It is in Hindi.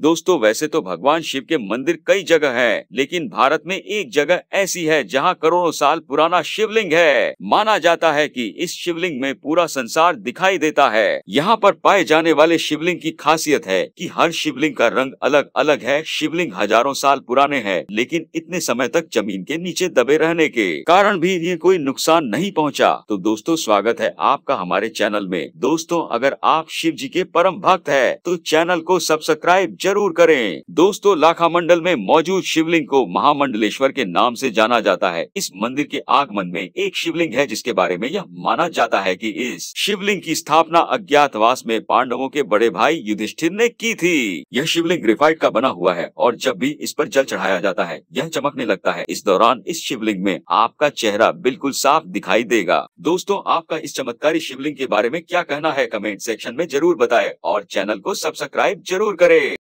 दोस्तों वैसे तो भगवान शिव के मंदिर कई जगह है लेकिन भारत में एक जगह ऐसी है जहाँ करोड़ों साल पुराना शिवलिंग है माना जाता है कि इस शिवलिंग में पूरा संसार दिखाई देता है यहाँ पर पाए जाने वाले शिवलिंग की खासियत है कि हर शिवलिंग का रंग अलग अलग है शिवलिंग हजारों साल पुराने हैं लेकिन इतने समय तक जमीन के नीचे दबे रहने के कारण भी ये कोई नुकसान नहीं पहुँचा तो दोस्तों स्वागत है आपका हमारे चैनल में दोस्तों अगर आप शिव जी के परम भक्त है तो चैनल को सब्सक्राइब जरूर करें दोस्तों लाखा मंडल में मौजूद शिवलिंग को महामंडलेश्वर के नाम से जाना जाता है इस मंदिर के आगमन में एक शिवलिंग है जिसके बारे में यह माना जाता है कि इस शिवलिंग की स्थापना अज्ञातवास में पांडवों के बड़े भाई युधिष्ठिर ने की थी यह शिवलिंग ग्रेफाइट का बना हुआ है और जब भी इस पर जल चढ़ाया जाता है यह चमकने लगता है इस दौरान इस शिवलिंग में आपका चेहरा बिल्कुल साफ दिखाई देगा दोस्तों आपका इस चमत्कारी शिवलिंग के बारे में क्या कहना है कमेंट सेक्शन में जरूर बताए और चैनल को सब्सक्राइब जरूर करें